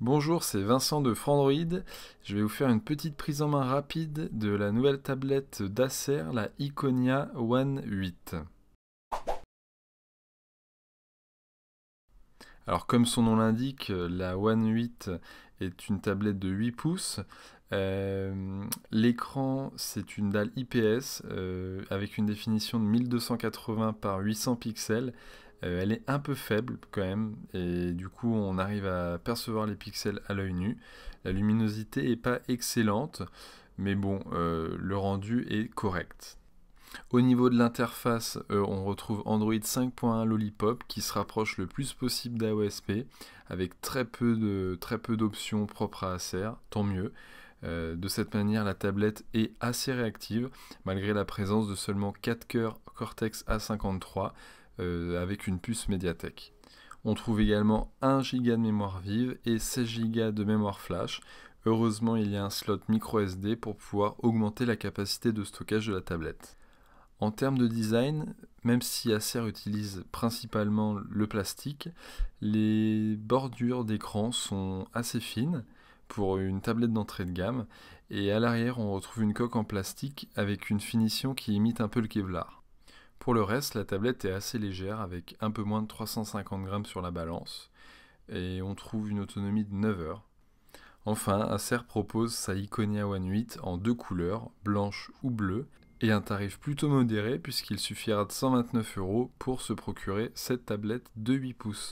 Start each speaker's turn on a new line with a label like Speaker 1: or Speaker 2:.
Speaker 1: Bonjour, c'est Vincent de Frandroid. Je vais vous faire une petite prise en main rapide de la nouvelle tablette d'Acer, la Iconia One 8. Alors comme son nom l'indique, la One 8 est une tablette de 8 pouces. Euh, l'écran, c'est une dalle IPS euh, avec une définition de 1280 par 800 pixels euh, elle est un peu faible quand même, et du coup on arrive à percevoir les pixels à l'œil nu. La luminosité n'est pas excellente, mais bon, euh, le rendu est correct. Au niveau de l'interface, euh, on retrouve Android 5.1 Lollipop qui se rapproche le plus possible d'AOSP, avec très peu d'options propres à Acer, tant mieux. de cette manière, la tablette est assez réactive, malgré la présence de seulement 4 cœurs Cortex A53, euh, avec une puce médiathèque. On trouve également 1 Go de mémoire vive et 16 Go de mémoire flash. Heureusement, il y a un slot micro SD pour pouvoir augmenter la capacité de stockage de la tablette. En termes de design, même si Acer utilise principalement le plastique, les bordures d'écran sont assez fines pour une tablette d'entrée de gamme et à l'arrière on retrouve une coque en plastique avec une finition qui imite un peu le Kevlar. Pour le reste, la tablette est assez légère avec un peu moins de 350 grammes sur la balance et on trouve une autonomie de 9 heures. Enfin, Acer propose sa Iconia One 8 en deux couleurs, blanche ou bleue, et un tarif plutôt modéré puisqu'il suffira de 129 euros pour se procurer cette tablette de 8 pouces.